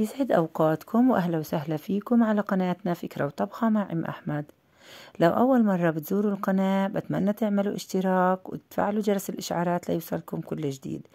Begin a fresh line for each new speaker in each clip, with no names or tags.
يسعد أوقاتكم وأهلا وسهلا فيكم على قناتنا فكرة وطبخة مع أم أحمد لو أول مرة بتزوروا القناة بتمنى تعملوا اشتراك وتفعلوا جرس الإشعارات ليوصلكم كل جديد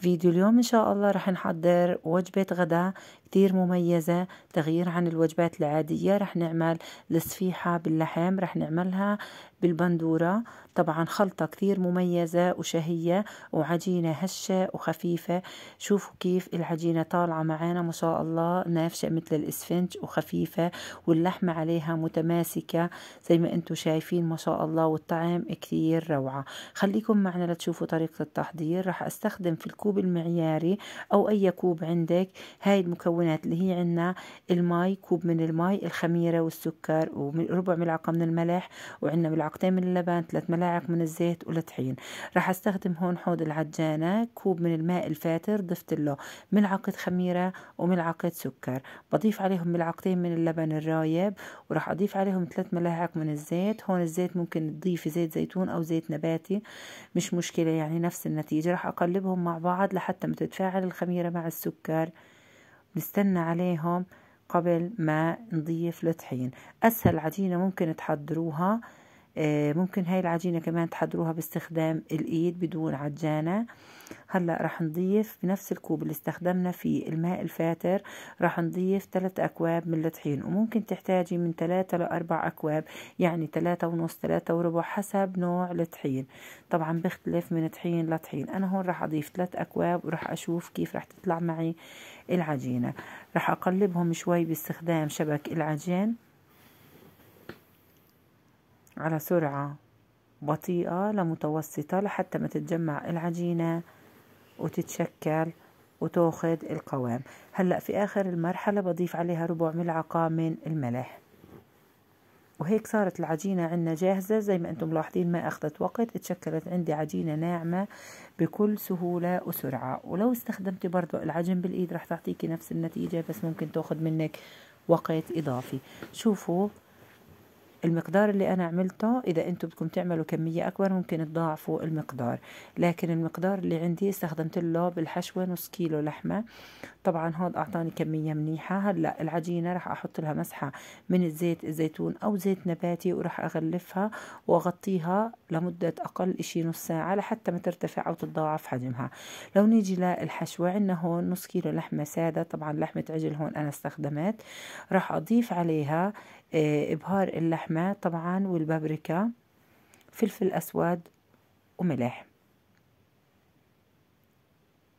فيديو اليوم إن شاء الله رح نحضر وجبة غدا كتير مميزة تغيير عن الوجبات العادية رح نعمل السفيحة باللحم رح نعملها بالبندورة طبعا خلطة كثير مميزة وشهية وعجينة هشة وخفيفة شوفوا كيف العجينة طالعة معانا ما شاء الله نافشة مثل الاسفنج وخفيفة واللحمة عليها متماسكة زي ما انتم شايفين ما شاء الله والطعم كثير روعة خليكم معنا لتشوفوا طريقة التحضير رح استخدم في الكوب المعياري او اي كوب عندك هاي المكونات المكونات اللي هي عندنا المي كوب من المي الخميرة والسكر وربع ملعقة من الملح وعندنا ملعقتين من اللبن ثلاث ملاعق من الزيت والطحين راح استخدم هون حوض العجانة كوب من الماء الفاتر ضفت له ملعقة خميرة وملعقة سكر بضيف عليهم ملعقتين من اللبن الرايب وراح أضيف عليهم ثلاث ملاعق من الزيت هون الزيت ممكن تضيفي زيت زيتون أو زيت نباتي مش مشكلة يعني نفس النتيجة راح أقلبهم مع بعض لحتى ما تتفاعل الخميرة مع السكر نستنى عليهم قبل ما نضيف الطحين أسهل عجينة ممكن تحضروها آه، ممكن هاي العجينة كمان تحضروها باستخدام الإيد بدون عجانة هلا رح نضيف بنفس الكوب اللي استخدمنا فيه الماء الفاتر رح نضيف ثلاث أكواب من الطحين وممكن تحتاجي من ثلاثة لأربع أكواب يعني ثلاثة ونص ثلاثة وربع حسب نوع الطحين طبعا بيختلف من طحين لطحين أنا هون رح أضيف ثلاث أكواب ورح أشوف كيف رح تطلع معي العجينة رح أقلبهم شوي باستخدام شبك العجين على سرعة بطيئة لمتوسطة لحتى ما تتجمع العجينة وتتشكل وتأخذ القوام هلأ في آخر المرحلة بضيف عليها ربع ملعقة من الملح وهيك صارت العجينة عندنا جاهزة زي ما انتم ملاحظين ما اخذت وقت اتشكلت عندي عجينة ناعمة بكل سهولة وسرعة ولو استخدمتي برضو العجن بالايد رح تعطيكي نفس النتيجة بس ممكن تأخذ منك وقت اضافي شوفوا المقدار اللي أنا عملته إذا أنتم بدكم تعملوا كمية أكبر ممكن تضاعفوا المقدار لكن المقدار اللي عندي استخدمت له بالحشوة نص كيلو لحمة طبعا هون أعطاني كمية منيحة هلأ العجينة راح أحط لها مسحة من الزيت الزيتون أو زيت نباتي وراح أغلفها وأغطيها لمدة أقل شيء نص ساعة لحتى ما ترتفع أو تتضاعف حجمها لو نيجي للحشوة عندنا هون نص كيلو لحمة سادة طبعا لحمة عجل هون أنا استخدمت راح أضيف عليها آه، إبهار اللحمة طبعا والبابريكا فلفل أسود وملح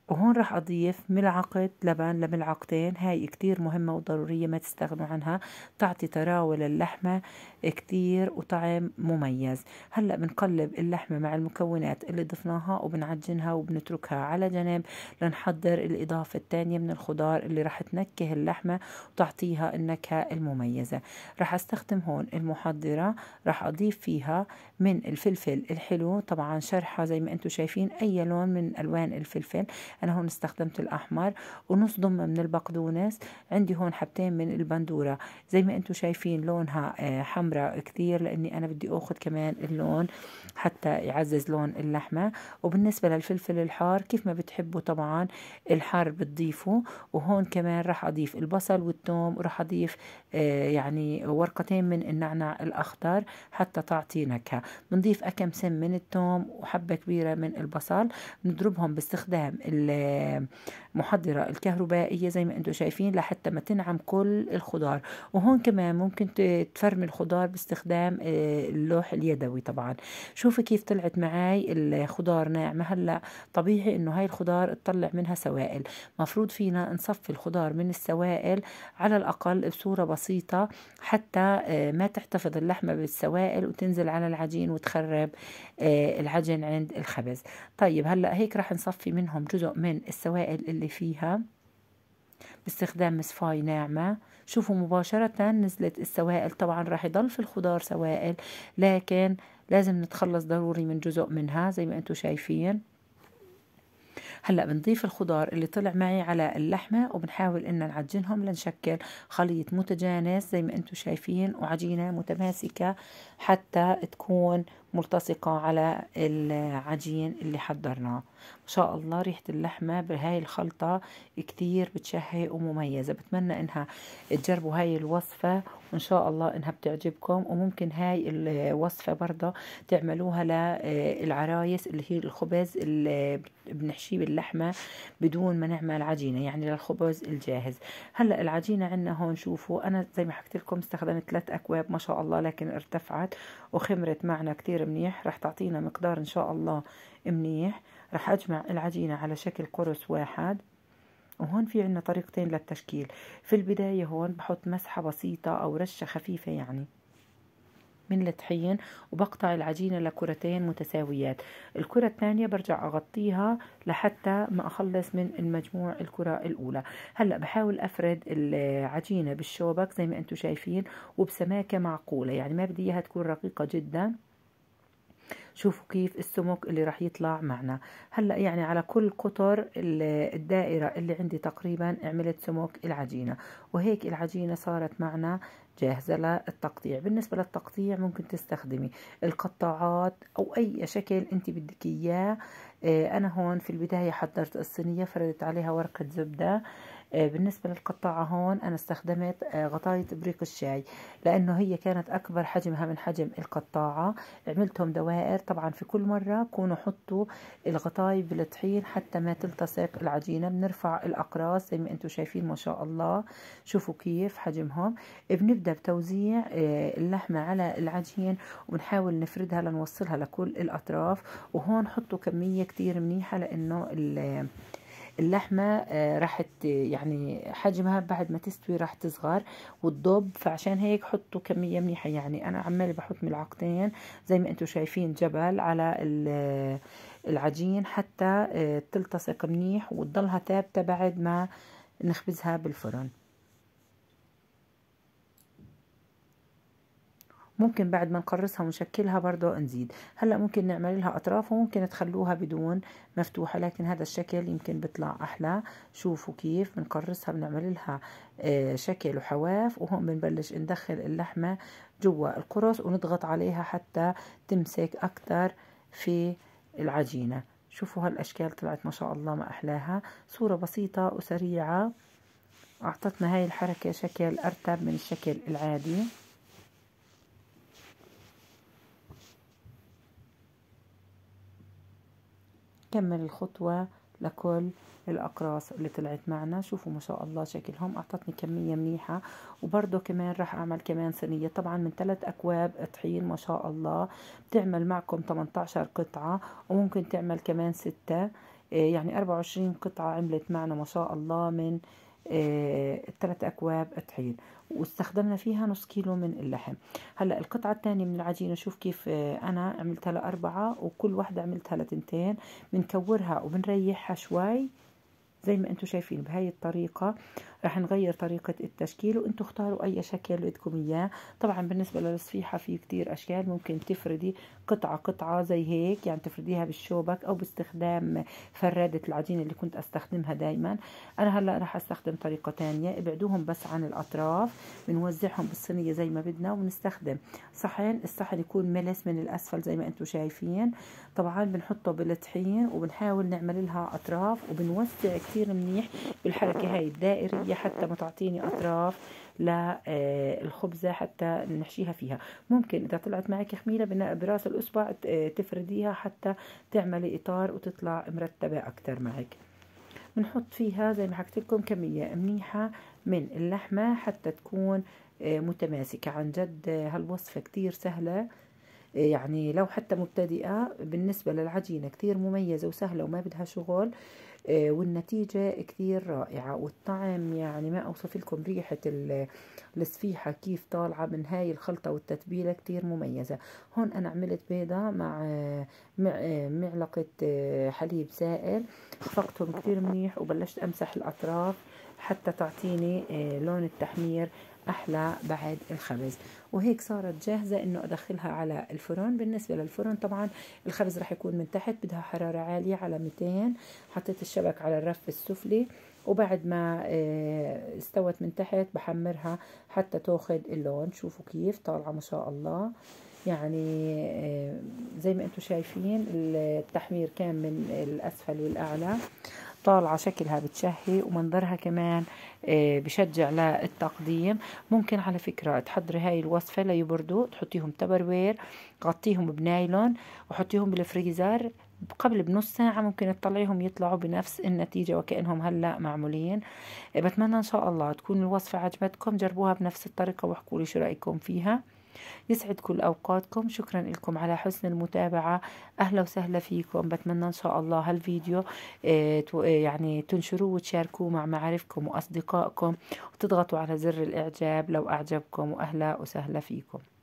وهون رح أضيف ملعقة لبن لملعقتين هاي كتير مهمة وضرورية ما تستغنوا عنها تعطي تراول اللحمة كتير وطعم مميز هلأ بنقلب اللحمة مع المكونات اللي ضفناها وبنعجنها وبنتركها على جنب لنحضر الإضافة التانية من الخضار اللي رح تنكه اللحمة وتعطيها النكهة المميزة رح أستخدم هون المحضرة رح أضيف فيها من الفلفل الحلو طبعا شرحة زي ما انتم شايفين أي لون من ألوان الفلفل انا هون استخدمت الاحمر ونص ضمه من البقدونس عندي هون حبتين من البندوره زي ما انتم شايفين لونها آه، حمراء كثير لاني انا بدي اخذ كمان اللون حتى يعزز لون اللحمه وبالنسبه للفلفل الحار كيف ما بتحبوا طبعا الحار بتضيفه وهون كمان راح اضيف البصل والثوم وراح اضيف آه، يعني ورقتين من النعناع الاخضر حتى تعطي نكهه بنضيف اكم سم من الثوم وحبه كبيره من البصل بنضربهم باستخدام ال المحضرة الكهربائية زي ما انتم شايفين لحتى ما تنعم كل الخضار وهون كمان ممكن تفرمي الخضار باستخدام آه، اللوح اليدوي طبعا شوفي كيف طلعت معاي الخضار ناعمة هلا طبيعي انه هاي الخضار تطلع منها سوائل مفروض فينا نصفي الخضار من السوائل على الاقل بصورة بسيطة حتى آه، ما تحتفظ اللحمة بالسوائل وتنزل على العجين وتخرب آه، العجن عند الخبز طيب هلا هيك راح نصفي منهم جزء من السوائل اللي فيها باستخدام مصفاي ناعمة شوفوا مباشرة نزلت السوائل طبعا راح يضل في الخضار سوائل لكن لازم نتخلص ضروري من جزء منها زي ما انتم شايفين هلا بنضيف الخضار اللي طلع معي على اللحمه وبنحاول ان نعجنهم لنشكل خليط متجانس زي ما انتم شايفين وعجينه متماسكه حتى تكون ملتصقة على العجين اللي حضرناه ما شاء الله ريحة اللحمة بهاي الخلطة كتير بتشهي ومميزة بتمنى انها تجربوا هاي الوصفة وان شاء الله انها بتعجبكم وممكن هاي الوصفة برضه تعملوها للعرايس آه، اللي هي الخبز اللي بنحشيه باللحمة بدون ما نعمل عجينة يعني للخبز الجاهز هلا العجينة عندنا هون شوفوا انا زي ما حكيت لكم استخدمت ثلاث اكواب ما شاء الله لكن ارتفعت وخمرت معنا كتير كتير منيح رح تعطينا مقدار إن شاء الله منيح رح أجمع العجينة على شكل قرص واحد وهون في عنا طريقتين للتشكيل في البداية هون بحط مسحة بسيطة أو رشة خفيفة يعني من الطحين وبقطع العجينة لكرتين متساويات الكرة الثانية برجع أغطيها لحتى ما أخلص من المجموع الكرة الأولى هلأ بحاول أفرد العجينة بالشوبك زي ما أنتم شايفين وبسماكة معقولة يعني ما بدي إياها تكون رقيقة جداً شوفوا كيف السمك اللي راح يطلع معنا هلا يعني على كل قطر الدائرة اللي عندي تقريبا عملت سمك العجينة وهيك العجينة صارت معنا جاهزة للتقطيع بالنسبة للتقطيع ممكن تستخدمي القطاعات أو أي شكل أنت بدك إياه آه، أنا هون في البداية حضرت الصينية فردت عليها ورقة زبدة آه، بالنسبة للقطاعة هون أنا استخدمت آه، غطاية بريق الشاي لأنه هي كانت أكبر حجمها من حجم القطاعة عملتهم دوائر طبعا في كل مرة كونوا حطوا الغطاي بالطحين حتى ما تلتصق العجينة بنرفع الأقراص زي ما أنتم شايفين ما شاء الله شوفوا كيف حجمهم بنبدأ بتوزيع آه، اللحمة على العجين ونحاول نفردها لنوصلها لكل الأطراف وهون حطوا كمية كتير منيحة لأنه اللحمة آه، راح يعني حجمها بعد ما تستوي راح تصغر وتضب فعشان هيك حطوا كمية منيحة يعني أنا عمالي بحط ملعقتين زي ما انتم شايفين جبل على آه، العجين حتى آه، تلتصق منيح وتضلها ثابتة بعد ما نخبزها بالفرن ممكن بعد ما نقرصها ونشكلها برضو نزيد هلا ممكن نعمل لها اطراف وممكن تخلوها بدون مفتوحه لكن هذا الشكل يمكن بيطلع احلى شوفوا كيف بنقرصها بنعمل لها آه، شكل وحواف وهون بنبلش ندخل اللحمه جوا القرص ونضغط عليها حتى تمسك اكثر في العجينه شوفوا هالاشكال طلعت ما شاء الله ما احلاها صوره بسيطه وسريعه اعطتنا هاي الحركه شكل ارتب من الشكل العادي نكمل الخطوة لكل الاقراص اللي طلعت معنا شوفوا ما شاء الله شكلهم اعطتني كميه منيحه وبرضه كمان راح اعمل كمان صينيه طبعا من ثلاث اكواب طحين ما شاء الله بتعمل معكم 18 قطعه وممكن تعمل كمان سته إيه، يعني 24 قطعه عملت معنا ما شاء الله من الثلاث آه، أكواب طحين واستخدمنا فيها نص كيلو من اللحم هلا القطعة الثانية من العجينة شوف كيف آه، أنا عملتها لأربعة وكل واحدة عملتها لتنتين بنكورها وبنريحها شوي زي ما انتم شايفين بهاي الطريقة رح نغير طريقة التشكيل وانتم اختاروا اي شكل بدكم اياه طبعا بالنسبة للصفيحة في كتير اشكال ممكن تفردي قطعة قطعة زي هيك يعني تفرديها بالشوبك او باستخدام فرادة العجينة اللي كنت استخدمها دايما انا هلا رح استخدم طريقة ثانيه ابعدوهم بس عن الاطراف بنوزعهم بالصينية زي ما بدنا وبنستخدم صحن الصحن يكون ملس من الاسفل زي ما انتم شايفين طبعا بنحطه بالطحين وبنحاول نعمل لها اطراف وبنوسع كتير كتير منيح بالحركة هاي الدائرية حتى ما تعطيني أطراف للخبزة آه، حتى نحشيها فيها ممكن إذا طلعت معك خميلة براس الأصبع آه، تفرديها حتى تعملي إطار وتطلع مرتبة أكتر معك بنحط فيها زي ما حكيت لكم كمية منيحة من اللحمة حتى تكون آه، متماسكة عن جد هالوصفة كتير سهلة يعني لو حتى مبتدئة بالنسبة للعجينة كتير مميزة وسهلة وما بدها شغل آه، والنتيجة كثير رائعة والطعم يعني ما أوصف لكم ريحة السفيحة كيف طالعة من هاي الخلطة والتتبيلة كتير مميزة هون أنا عملت بيضة مع معلقة آه، حليب سائل خفقتهم كتير منيح وبلشت أمسح الأطراف حتى تعطيني آه، لون التحمير أحلى بعد الخبز وهيك صارت جاهزة إنه أدخلها على الفرن بالنسبة للفرن طبعا الخبز راح يكون من تحت بدها حرارة عالية على 200 حطيت الشبك على الرف السفلي وبعد ما آه، استوت من تحت بحمرها حتى تاخذ اللون شوفوا كيف طالعة ما شاء الله يعني آه، زي ما انتم شايفين التحمير كان من الأسفل والأعلى طالعة شكلها بتشهي ومنظرها كمان آه، بشجع للتقديم ممكن على فكرة تحضري هاي الوصفة ليبردوا تحطيهم تبروير غطيهم بنايلون وحطيهم بالفريزر قبل بنص ساعة ممكن تطلعيهم يطلعوا بنفس النتيجة وكأنهم هلأ معمولين آه، بتمنى إن شاء الله تكون الوصفة عجبتكم جربوها بنفس الطريقة واحكوا لي شو رأيكم فيها يسعد كل أوقاتكم شكرا لكم على حسن المتابعة أهلا وسهلا فيكم بتمنى إن شاء الله هالفيديو آه، آه، يعني تنشروه وتشاركوه مع معارفكم وأصدقائكم وتضغطوا على زر الإعجاب لو أعجبكم وأهلا وسهلا فيكم